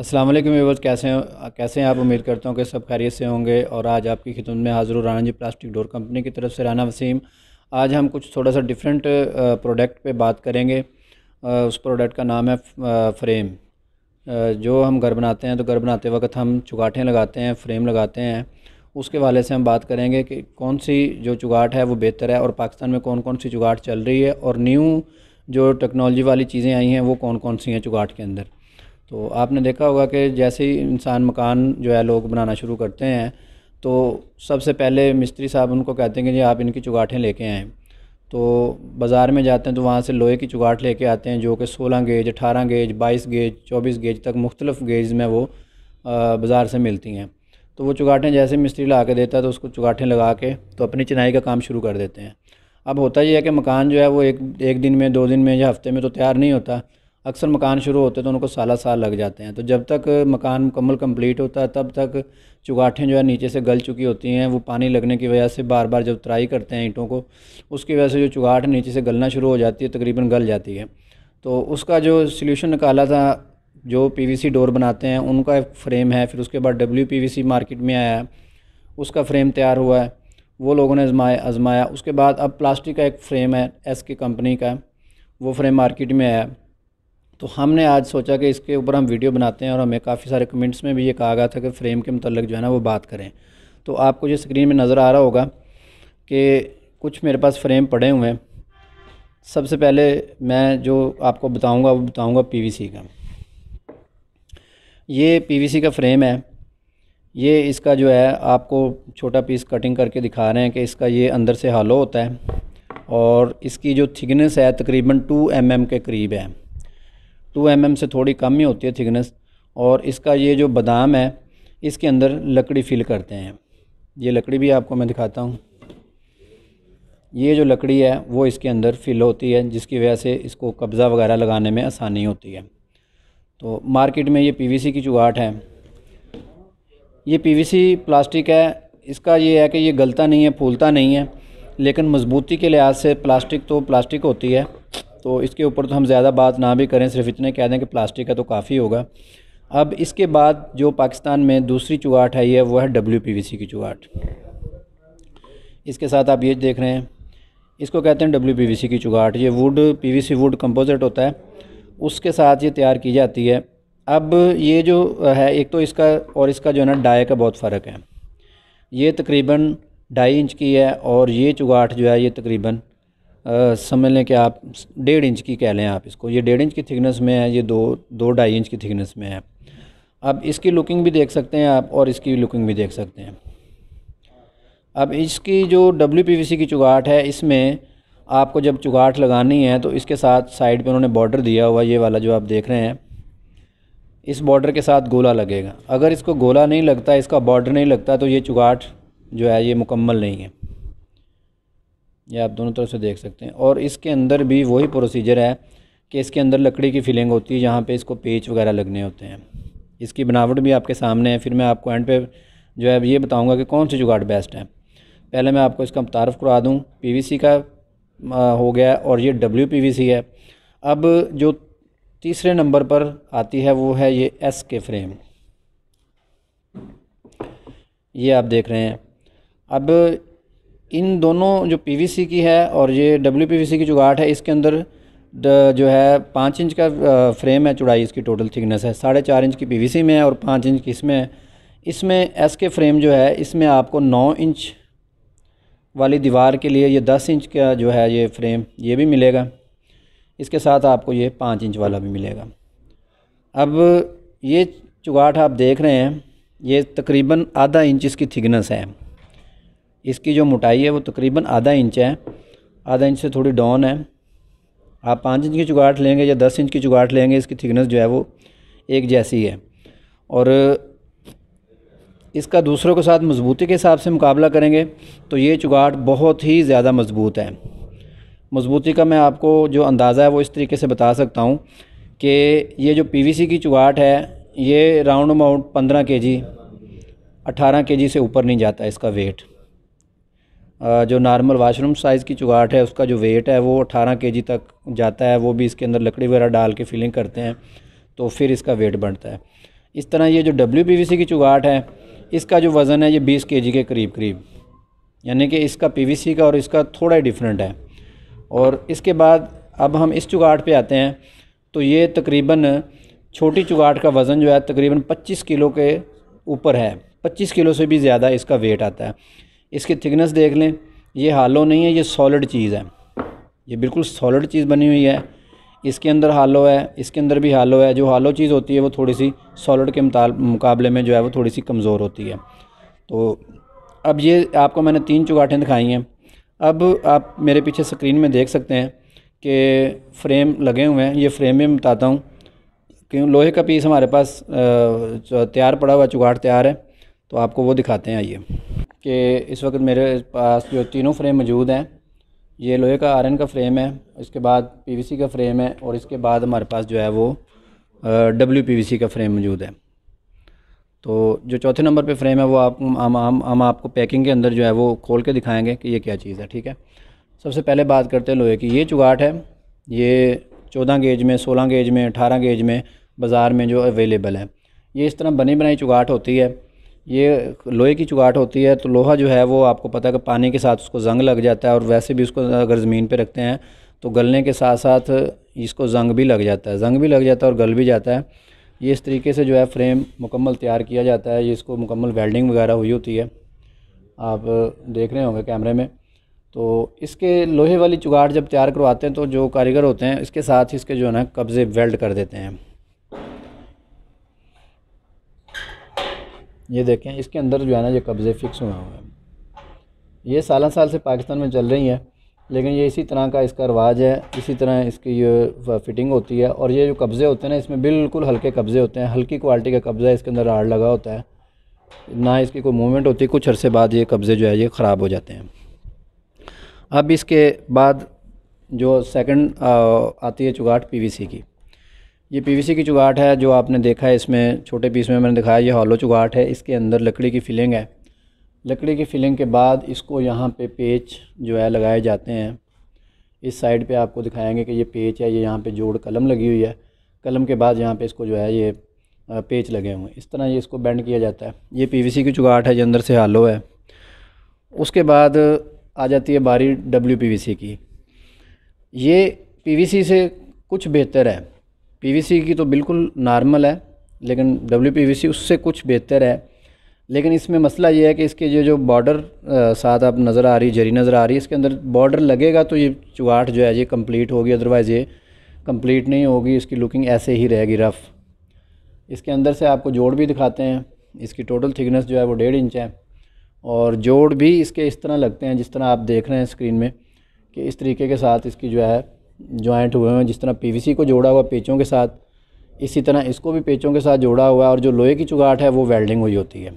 अस्सलाम वालेकुम व्यूवर्स कैसे हैं कैसे हैं आप उम्मीद करता हूँ कि सब खैरियत से होंगे और आज आपकी खिदमत में हाजिर Rana ji plastic door company की तरफ से राना वसीम आज हम कुछ थोड़ा सा डिफरेंट प्रोडक्ट पे बात करेंगे उस प्रोडक्ट का नाम है फ्रेम जो हम घर बनाते हैं तो घर बनाते वक्त हम चुगाठें लगाते हैं फ्रेम लगाते हैं उसके वाले से हम बात करेंगे कि कौन सी जो चुगाट है वो बेहतर है और पाकिस्तान में कौन कौन सी चुगाट चल रही है और न्यू जो टेक्नोलॉजी वाली चीज़ें आई हैं वो कौन कौन सी हैं चुगाट के अंदर तो आपने देखा होगा कि जैसे ही इंसान मकान जो है लोग बनाना शुरू करते हैं तो सबसे पहले मिस्त्री साहब उनको कहते हैं कि जी आप इनकी चुगाठें लेके आएँ तो बाज़ार में जाते हैं तो वहाँ से लोहे की चुगाट लेके आते हैं जो कि 16 गेज 18 गेज 22 गेज 24 गेज तक मुख्तलफ़ गेज में वो बाज़ार से मिलती हैं तो वो चुगाटें जैसे मिस्त्री ला के देता है तो उसको चुगाटें लगा के तो अपनी चिनाई का काम शुरू कर देते हैं अब होता यह है कि मकान जो है वो एक एक दिन में दो दिन में या हफ्ते में तो तैयार नहीं होता अक्सर मकान शुरू होते हैं तो उनको साला साल लग जाते हैं तो जब तक मकान मुकम्मल कंप्लीट होता है तब तक चुगाठें जो है नीचे से गल चुकी होती हैं वो पानी लगने की वजह से बार बार जब तराई करते हैं ईंटों को उसकी वजह से जो चुगाहट नीचे से गलना शुरू हो जाती है तकरीबन गल जाती है तो उसका जो सोल्यूशन निकाला था जो सी डोर बनाते हैं उनका एक फ़्रेम है फिर उसके बाद डब्ल्यू मार्केट में आया है उसका फ़्रेम तैयार हुआ है वो लोगों ने आजमाया आजमाया उसके बाद अब प्लास्टिक का एक फ़्रेम है एस के कंपनी का वो फ्रेम मार्केट में आया तो हमने आज सोचा कि इसके ऊपर हम वीडियो बनाते हैं और हमें काफ़ी सारे कमेंट्स में भी ये कहा गया था कि फ़्रेम के मतलब जो है ना वो बात करें तो आपको जो स्क्रीन में नज़र आ रहा होगा कि कुछ मेरे पास फ़्रेम पड़े हुए हैं सबसे पहले मैं जो आपको बताऊंगा वो बताऊंगा पीवीसी का ये पीवीसी का फ्रेम है ये इसका जो है आपको छोटा पीस कटिंग करके दिखा रहे हैं कि इसका ये अंदर से हालो होता है और इसकी जो थिकनेस है तकरीबन 2 एम mm के करीब है टू एम से थोड़ी कम ही होती है थिकनेस और इसका ये जो बादाम है इसके अंदर लकड़ी फिल करते हैं ये लकड़ी भी आपको मैं दिखाता हूँ ये जो लकड़ी है वो इसके अंदर फिल होती है जिसकी वजह से इसको कब्ज़ा वगैरह लगाने में आसानी होती है तो मार्केट में ये पीवीसी की चुगाट है ये पीवीसी प्लास्टिक है इसका ये है कि ये गलता नहीं है फूलता नहीं है लेकिन मजबूती के लिहाज से प्लास्टिक तो प्लास्टिक होती है तो इसके ऊपर तो हम ज़्यादा बात ना भी करें सिर्फ इतने कह दें कि प्लास्टिक का तो काफ़ी होगा अब इसके बाद जो पाकिस्तान में दूसरी चुगाट आई है वो है डब्ल्यू की चुगाट इसके साथ आप ये देख रहे हैं इसको कहते हैं डब्ल्यू की चुगाट ये वुड पी वुड कंपोजिट होता है उसके साथ ये तैयार की जाती है अब ये जो है एक तो इसका और इसका जो है ना डाई का बहुत फ़र्क है ये तकरीबन ढाई इंच की है और ये चुगाट जो है ये तकरीबन समझ लें कि आप डेढ़ इंच की कह लें आप इसको ये डेढ़ इंच की थिकनेस में है ये दो दो ढाई इंच की थिकनेस में है अब इसकी लुकिंग भी देख सकते हैं आप और इसकी लुकिंग भी देख सकते हैं अब इसकी जो डब्ल्यू पी वी सी की चुगाट है इसमें आपको जब चुगाट लगानी है तो इसके साथ साइड पे उन्होंने बॉर्डर दिया हुआ ये वाला जो आप देख रहे हैं इस बॉर्डर के साथ गोला लगेगा अगर इसको गोला नहीं लगता इसका बॉर्डर नहीं लगता तो ये चुगाट जो है ये मुकम्मल नहीं है ये आप दोनों तरफ से देख सकते हैं और इसके अंदर भी वही प्रोसीजर है कि इसके अंदर लकड़ी की फिलिंग होती है जहाँ पे इसको पेच वगैरह लगने होते हैं इसकी बनावट भी आपके सामने है फिर मैं आपको एंड पे जो है ये बताऊँगा कि कौन सी जुगाड़ बेस्ट है पहले मैं आपको इसका तारफ़ करवा दूँ पी का हो गया और ये डब्ल्यू है अब जो तीसरे नंबर पर आती है वो है ये एस के फ्रेम ये आप देख रहे हैं अब इन दोनों जो पीवीसी की है और ये डब्ल्यू पीवीसी की जो गाठ है इसके अंदर जो है पाँच इंच का फ्रेम है चौड़ाई इसकी टोटल थिकनेस है साढ़े चार इंच की पीवीसी में है और पाँच इंच की इसमें है इसमें एस के फ्रेम जो है इसमें आपको नौ इंच वाली दीवार के लिए ये दस इंच का जो है ये फ्रेम ये भी मिलेगा इसके साथ आपको ये पाँच इंच वाला भी मिलेगा अब ये चुगाट आप देख रहे हैं ये तकरीबन आधा इंच इसकी थिकनेस है इसकी जो मोटाई है वो तकरीबन आधा इंच है आधा इंच से थोड़ी डाउन है आप पाँच इंच की चुगाट लेंगे या दस इंच की चुगाट लेंगे इसकी थिकनेस जो है वो एक जैसी है और इसका दूसरों के साथ मजबूती के हिसाब से मुकाबला करेंगे तो ये चुगाट बहुत ही ज़्यादा मजबूत है मजबूती का मैं आपको जो अंदाज़ा है वो इस तरीके से बता सकता हूँ कि ये जो पीवीसी की चुगाट है ये राउंड अमाउंट पंद्रह के जी अठारह के जी से ऊपर नहीं जाता इसका वेट जो नॉर्मल वाशरूम साइज़ की चुगाट है उसका जो वेट है वो अठारह के तक जाता है वो भी इसके अंदर लकड़ी वगैरह डाल के फिलिंग करते हैं तो फिर इसका वेट बढ़ता है इस तरह ये जो डब्ल्यू पी वी सी की चुगाट है इसका जो वज़न है ये बीस के जी के करीब करीब यानी कि इसका पी वी सी का और इसका थोड़ा ही डिफरेंट है और इसके बाद अब हम इस चुगाट पर आते हैं तो ये तकरीबन छोटी चुगाट का वज़न जो है तकरीबन पच्चीस किलो के ऊपर है पच्चीस किलो से भी ज़्यादा इसका वेट आता है इसकी थिकनेस देख लें ये हालो नहीं है ये सॉलिड चीज़ है ये बिल्कुल सॉलिड चीज़ बनी हुई है इसके अंदर हालो है इसके अंदर भी हालो है जो हालो चीज़ होती है वो थोड़ी सी सॉलिड के मुकाबले में जो है वो थोड़ी सी कमज़ोर होती है तो अब ये आपको मैंने तीन चुगाठें दिखाई हैं अब आप मेरे पीछे स्क्रीन में देख सकते हैं कि फ्रेम लगे हुए हैं ये फ्रेम भी बताता हूँ क्यों लोहे का पीस हमारे पास तैयार पड़ा हुआ चुगाट तैयार है तो आपको वो दिखाते हैं आइए कि इस वक्त मेरे पास जो तीनों फ्रेम मौजूद हैं ये लोहे का आयरन का फ्रेम है इसके बाद पीवीसी का फ्रेम है और इसके बाद हमारे पास जो है वो डब्ल्यू पीवीसी का फ्रेम मौजूद है तो जो चौथे नंबर पे फ्रेम है वो आप हम हम हम आपको पैकिंग के अंदर जो है वो खोल के दिखाएंगे कि ये क्या चीज़ है ठीक है सबसे पहले बात करते हैं लोहे की ये चुगाट है ये चौदह गेज में सोलह गेज में अठारह गेज में बाज़ार में जो अवेलेबल है ये इस तरह बनी बनाई चुगाट होती है ये लोहे की चुगाट होती है तो लोहा जो है वो आपको पता है कि पानी के साथ उसको जंग लग जाता है और वैसे भी उसको अगर ज़मीन पे रखते हैं तो गलने के साथ साथ इसको जंग भी लग जाता है जंग भी लग जाता है और गल भी जाता है ये इस तरीके से जो है फ्रेम मुकम्मल तैयार किया जाता है ये इसको मुकम्मल वेल्डिंग वगैरह हुई होती है आप देख रहे होंगे कैमरे में तो इसके लोहे वाली चुगाट जब तैयार करवाते हैं तो जो कारीगर होते हैं इसके साथ ही इसके जो है ना कब्ज़े वेल्ड कर देते हैं ये देखें इसके अंदर जो है ना ये कब्ज़े फिक्स हुए हुए हैं ये साल साल से पाकिस्तान में चल रही है लेकिन ये इसी तरह का इसका रवाज है इसी तरह इसकी ये फिटिंग होती है और ये जो कब्ज़े होते हैं ना इसमें बिल्कुल हल्के कब्ज़े होते हैं हल्की क्वालिटी का कब्ज़ा इसके अंदर आड़ लगा होता है ना इसकी कोई मूवमेंट होती कुछ अरसे बाद ये कब्ज़े जो है ये ख़राब हो जाते हैं अब इसके बाद जो सेकंड आती है चुगाट पीवीसी की ये पीवीसी की चुगाट है जो आपने देखा है इसमें छोटे पीस में मैंने दिखाया ये हॉलो चुगाट है इसके अंदर लकड़ी की फिलिंग है लकड़ी की फिलिंग के बाद इसको यहाँ पे पेच जो है लगाए जाते हैं इस साइड पे आपको दिखाएंगे कि ये पेच है ये यहाँ पे जोड़ कलम लगी हुई है कलम के बाद यहाँ पे इसको जो है ये पेच लगे हुए हैं इस तरह ये इसको बैंड किया जाता है ये पी की चुगाट है जो अंदर से हालो है उसके बाद आ जाती है बारी डब्ल्यू की ये पी से कुछ बेहतर है पीवीसी की तो बिल्कुल नॉर्मल है लेकिन डब्ल्यू उससे कुछ बेहतर है लेकिन इसमें मसला ये है कि इसके ये जो बॉर्डर साथ आप नज़र आ रही जरी नज़र आ रही है इसके अंदर बॉर्डर लगेगा तो ये चुगाट जो है ये कंप्लीट होगी अदरवाइज़ ये कंप्लीट नहीं होगी इसकी लुकिंग ऐसे ही रहेगी रफ़ इसके अंदर से आपको जोड़ भी दिखाते हैं इसकी टोटल थिकनेस जो है वो डेढ़ इंच है और जोड़ भी इसके इस तरह लगते हैं जिस तरह आप देख रहे हैं स्क्रीन में कि इस तरीके के साथ इसकी जो है जॉइंट हुए हैं जिस तरह पीवीसी को जोड़ा हुआ पेचों के साथ इसी तरह इसको भी पेचों के साथ जोड़ा हुआ है और जो लोहे की चुगाट है वो वेल्डिंग हुई होती है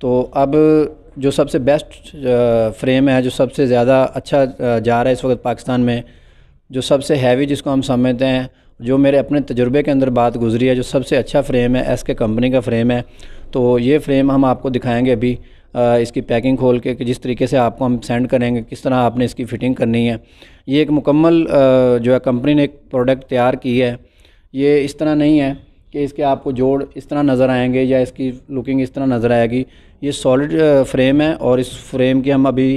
तो अब जो सबसे बेस्ट फ्रेम है जो सबसे ज़्यादा अच्छा जा रहा है इस वक्त पाकिस्तान में जो सबसे हैवी जिसको हम समझते हैं जो मेरे अपने तजुर्बे के अंदर बात गुजरी है जो सबसे अच्छा फ्रेम है एस के कंपनी का फ्रेम है तो ये फ्रेम हम आपको दिखाएंगे अभी इसकी पैकिंग खोल के कि जिस तरीके से आपको हम सेंड करेंगे किस तरह आपने इसकी फ़िटिंग करनी है ये एक मुकम्मल जो है कंपनी ने एक प्रोडक्ट तैयार की है ये इस तरह नहीं है कि इसके आपको जोड़ इस तरह नज़र आएंगे या इसकी लुकिंग इस तरह नज़र आएगी ये सॉलिड फ्रेम है और इस फ्रेम की हम अभी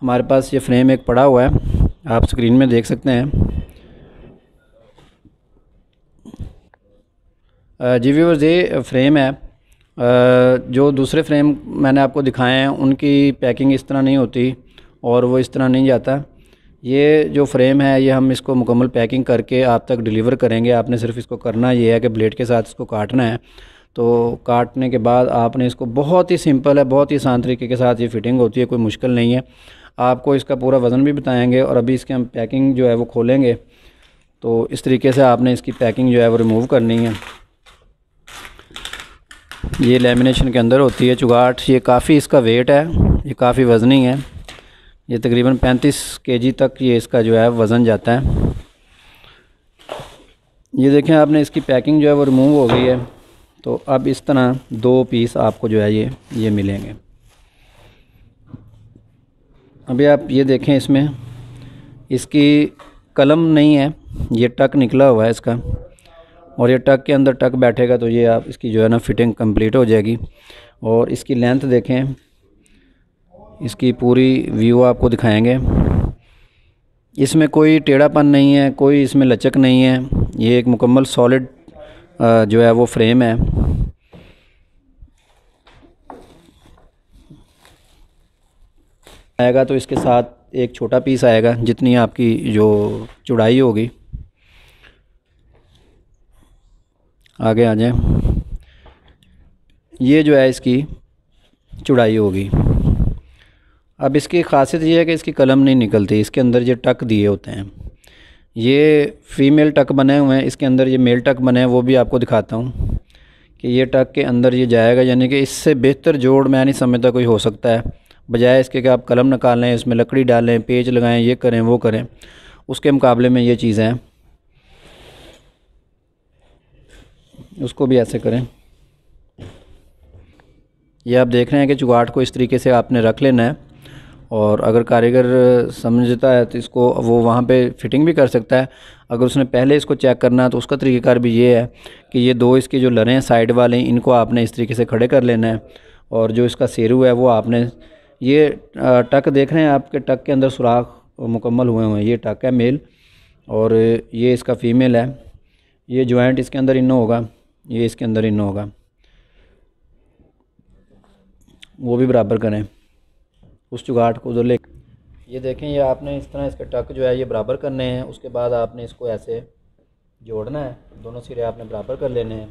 हमारे पास ये फ्रेम एक पड़ा हुआ है आप स्क्रीन में देख सकते हैं जी व्यूवर्स ये फ्रेम है जो दूसरे फ्रेम मैंने आपको दिखाए हैं उनकी पैकिंग इस तरह नहीं होती और वो इस तरह नहीं जाता ये जो फ्रेम है ये हम इसको मुकम्मल पैकिंग करके आप तक डिलीवर करेंगे आपने सिर्फ इसको करना ये है कि ब्लेड के साथ इसको काटना है तो काटने के बाद आपने इसको बहुत ही सिंपल है बहुत ही आसान तरीके के साथ ये फिटिंग होती है कोई मुश्किल नहीं है आपको इसका पूरा वज़न भी बताएंगे और अभी इसके हम पैकिंग जो है वो खोलेंगे तो इस तरीके से आपने इसकी पैकिंग जो है वो रिमूव करनी है ये लेमिनेशन के अंदर होती है चुगाट ये काफ़ी इसका वेट है ये काफ़ी वज़नी है ये तकरीबन 35 के तक ये इसका जो है वज़न जाता है ये देखें आपने इसकी पैकिंग जो है वो रिमूव हो गई है तो अब इस तरह दो पीस आपको जो है ये ये मिलेंगे अभी आप ये देखें इसमें इसकी कलम नहीं है ये टक निकला हुआ है इसका और ये टक के अंदर टक बैठेगा तो ये आप इसकी जो है ना फिटिंग कंप्लीट हो जाएगी और इसकी लेंथ देखें इसकी पूरी व्यू आपको दिखाएंगे इसमें कोई टेढ़ापन नहीं है कोई इसमें लचक नहीं है ये एक मुकम्मल सॉलिड जो है वो फ्रेम है आएगा तो इसके साथ एक छोटा पीस आएगा जितनी आपकी जो चौड़ाई होगी आगे आ जाएं ये जो है इसकी चुड़ाई होगी अब इसकी खासियत ये है कि इसकी कलम नहीं निकलती इसके अंदर ये टक दिए होते हैं ये फीमेल टक बने हुए हैं इसके अंदर ये मेल टक बने हैं वो भी आपको दिखाता हूँ कि ये टक के अंदर ये जाएगा यानी कि इससे बेहतर जोड़ मैं नहीं समझता कोई हो सकता है बजाय इसके कि आप कलम निकालें इसमें लकड़ी डालें पेज लगाएं ये करें वो करें उसके मुकाबले में ये चीज़ें हैं उसको भी ऐसे करें ये आप देख रहे हैं कि चुगाट को इस तरीके से आपने रख लेना है और अगर कारीगर समझता है तो इसको वो वहाँ पे फिटिंग भी कर सकता है अगर उसने पहले इसको चेक करना है तो उसका तरीक़ेकार भी ये है कि ये दो इसके जो लरे हैं साइड वाले इनको आपने इस तरीके से खड़े कर लेना है और जो इसका सेरू है वो आपने ये टक देख रहे हैं आपके टक के अंदर सुराख मुकम्मल हुए हुए हैं ये टक है मेल और ये इसका फ़ीमेल है ये जॉइंट इसके अंदर इन होगा ये इसके अंदर इन होगा वो भी बराबर करें उस चुगाट को उधर ले ये देखें ये आपने इस तरह इसके टक जो है ये बराबर करने हैं उसके बाद आपने इसको ऐसे जोड़ना है दोनों सिरे आपने बराबर कर लेने हैं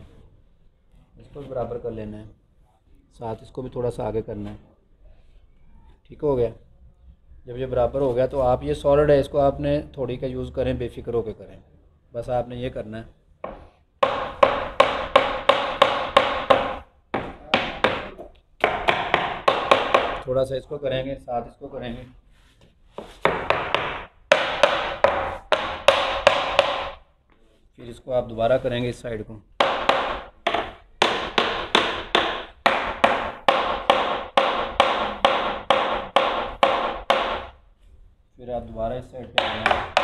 इसको भी बराबर कर लेना है साथ इसको भी थोड़ा सा आगे करना है ठीक हो गया जब ये बराबर हो गया तो आप ये सॉलिड है इसको आपने थोड़ी का यूज़ करें बेफिक्र होकर करें बस आपने ये करना है थोड़ा सा इसको करेंगे साथ इसको करेंगे फिर इसको आप दोबारा करेंगे इस साइड को फिर आप दोबारा इस साइड पे करेंगे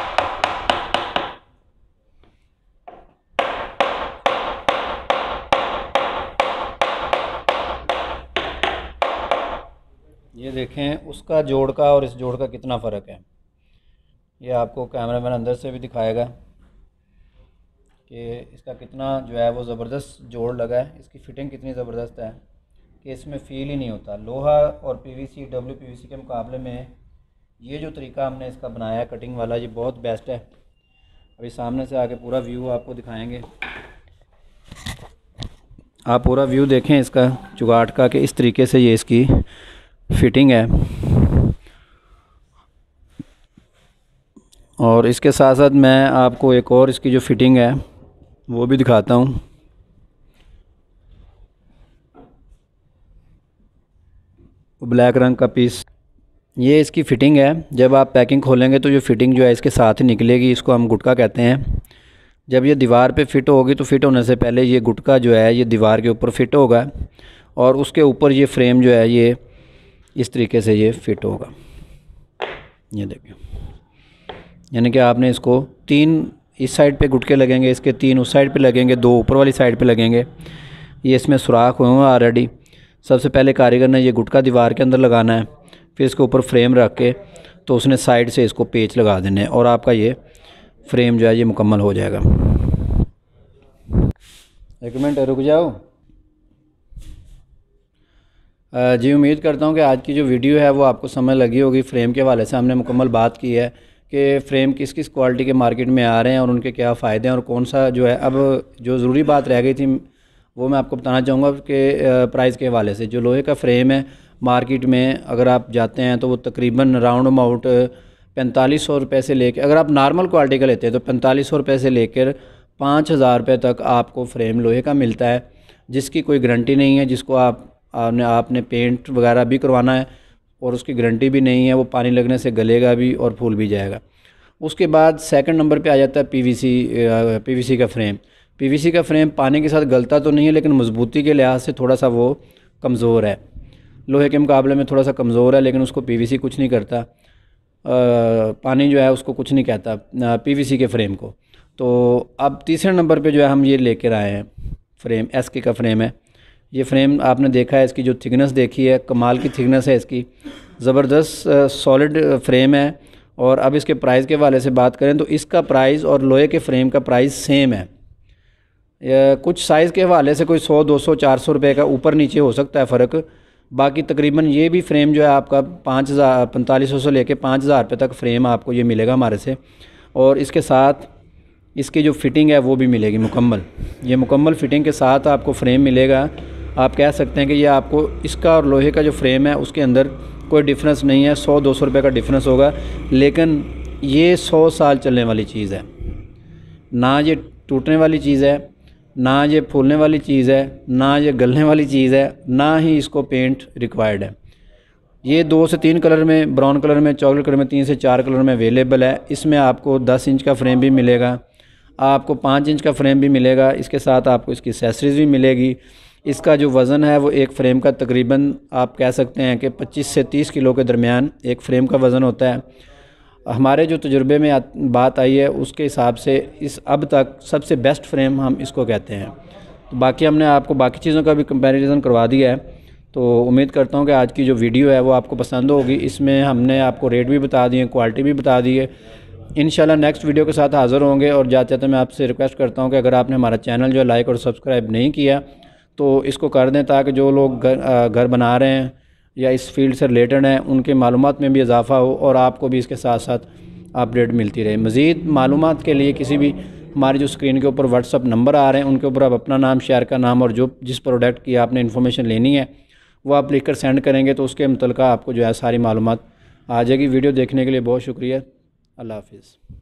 देखें उसका जोड़ का और इस जोड़ का कितना फ़र्क है ये आपको कैमरा मैन अंदर से भी दिखाएगा कि इसका कितना जो है वो ज़बरदस्त जोड़ लगा है इसकी फ़िटिंग कितनी ज़बरदस्त है कि इसमें फील ही नहीं होता लोहा और पीवीसी डब्ल्यू पीवीसी के मुकाबले में ये जो तरीका हमने इसका बनाया कटिंग वाला ये बहुत बेस्ट है अभी सामने से आके पूरा व्यू आपको दिखाएंगे आप पूरा व्यू देखें इसका चुगाट का कि इस तरीके से ये इसकी फिटिंग है और इसके साथ साथ मैं आपको एक और इसकी जो फिटिंग है वो भी दिखाता हूँ ब्लैक रंग का पीस ये इसकी फ़िटिंग है जब आप पैकिंग खोलेंगे तो ये फ़िटिंग जो है इसके साथ ही निकलेगी इसको हम गुटका कहते हैं जब ये दीवार पे फिट होगी तो फिट होने से पहले ये गुटका जो है ये दीवार के ऊपर फिट होगा और उसके ऊपर ये फ्रेम जो है ये इस तरीके से ये फिट होगा ये देखिए यानी कि आपने इसको तीन इस साइड पे गुटके लगेंगे इसके तीन उस साइड पे लगेंगे दो ऊपर वाली साइड पे लगेंगे ये इसमें सुराख हुए हुए ऑलरेडी सबसे पहले कारीगर ने ये गुटका दीवार के अंदर लगाना है फिर इसके ऊपर फ्रेम रख के तो उसने साइड से इसको पेच लगा देने हैं और आपका ये फ्रेम जो है ये मुकम्मल हो जाएगा एक मिनट रुक जाओ जी उम्मीद करता हूँ कि आज की जो वीडियो है वो आपको समझ लगी होगी फ़्रेम के वाले से हमने मुकम्मल बात की है कि फ़्रेम किस किस क्वालिटी के मार्केट में आ रहे हैं और उनके क्या फ़ायदे हैं और कौन सा जो है अब जो ज़रूरी बात रह गई थी वो मैं आपको बताना चाहूँगा कि प्राइस के हवाले से जो लोहे का फ़्रेम है मार्केट में अगर आप जाते हैं तो वो तकरीबन राउंड अमाउंट पैंतालीस सौ रुपये से लेकर अगर आप नॉर्मल क्वालिटी का लेते हैं तो पैंतालीस सौ रुपये से लेकर पाँच हज़ार रुपये तक आपको फ़्रेम लोहे का मिलता है जिसकी कोई गारंटी नहीं है जिसको आप आपने आपने पेंट वगैरह भी करवाना है और उसकी गारंटी भी नहीं है वो पानी लगने से गलेगा भी और फूल भी जाएगा उसके बाद सेकंड नंबर पे आ जाता है पीवीसी पीवीसी का फ्रेम पीवीसी का फ्रेम पानी के साथ गलता तो नहीं है लेकिन मजबूती के लिहाज से थोड़ा सा वो कमज़ोर है लोहे के मुकाबले में थोड़ा सा कमज़ोर है लेकिन उसको पी कुछ नहीं करता आ, पानी जो है उसको कुछ नहीं कहता पी के फ्रेम को तो अब तीसरे नंबर पे जो है हम ये लेकर आए हैं फ्रेम एस के का फ्रेम है ये फ्रेम आपने देखा है इसकी जो थिकनेस देखी है कमाल की थिकनेस है इसकी ज़बरदस्त सॉलिड फ्रेम है और अब इसके प्राइस के हवाले से बात करें तो इसका प्राइस और लोहे के फ्रेम का प्राइस सेम है कुछ साइज़ के हवाले से कोई सौ दो सौ चार सौ रुपये का ऊपर नीचे हो सकता है फ़र्क बाकी तकरीबन ये भी फ्रेम जो है आपका पाँच हज़ार पैंतालीस सौ से लेके पाँच हज़ार रुपये तक फ्रेम आपको ये मिलेगा हमारे से और इसके साथ इसकी जो फिटिंग है वो भी मिलेगी मुकम्मल ये मुकम्मल फिटिंग के साथ आपको फ्रेम मिलेगा आप कह सकते हैं कि ये आपको इसका और लोहे का जो फ्रेम है उसके अंदर कोई डिफरेंस नहीं है सौ दो सौ रुपये का डिफरेंस होगा लेकिन ये सौ साल चलने वाली चीज़ है ना ये टूटने वाली चीज़ है ना ये फूलने वाली चीज़ है ना ये गलने वाली चीज़ है ना ही इसको पेंट रिक्वायर्ड है ये दो से तीन कलर में ब्राउन कलर में चॉकलेट कलर में तीन से चार कलर में अवेलेबल है इसमें आपको दस इंच का फ्रेम भी मिलेगा आपको पाँच इंच का फ्रेम भी मिलेगा इसके साथ आपको इसकी एसेसरीज़ भी मिलेगी इसका जो वज़न है वो एक फ़्रेम का तकरीबन आप कह सकते हैं कि 25 से 30 किलो के दरमियान एक फ़्रेम का वज़न होता है हमारे जो तजुर्बे में बात आई है उसके हिसाब से इस अब तक सबसे बेस्ट फ्रेम हम इसको कहते हैं तो बाकी हमने आपको बाकी चीज़ों का भी कंपैरिजन करवा दिया है तो उम्मीद करता हूँ कि आज की जो वीडियो है वो आपको पसंद होगी इसमें हमने आपको रेट भी बता दिए क्वालिटी भी बता दी है इन नेक्स्ट वीडियो के साथ हाज़िर होंगे और जाते जाते मैं आपसे रिक्वेस्ट करता हूँ कि अगर आपने हमारा चैनल जो लाइक और सब्सक्राइब नहीं किया तो इसको कर दें ताकि जो लोग घर घर बना रहे हैं या इस फील्ड से रिलेटेड हैं उनके मालूम में भी इजाफ़ा हो और आपको भी इसके साथ साथ अपडेट मिलती रहे मज़ीद मालूम के लिए किसी भी हमारी जो स्क्रीन के ऊपर व्हाट्सअप नंबर आ रहे हैं उनके ऊपर आप अपना नाम शेयर का नाम और जो जिस प्रोडक्ट की आपने इन्फॉर्मेशन लेनी है वो आप लिख कर सेंड करेंगे तो उसके मुतल आपको जो है सारी मालूम आ जाएगी वीडियो देखने के लिए बहुत शुक्रिया अल्लाह हाफिज़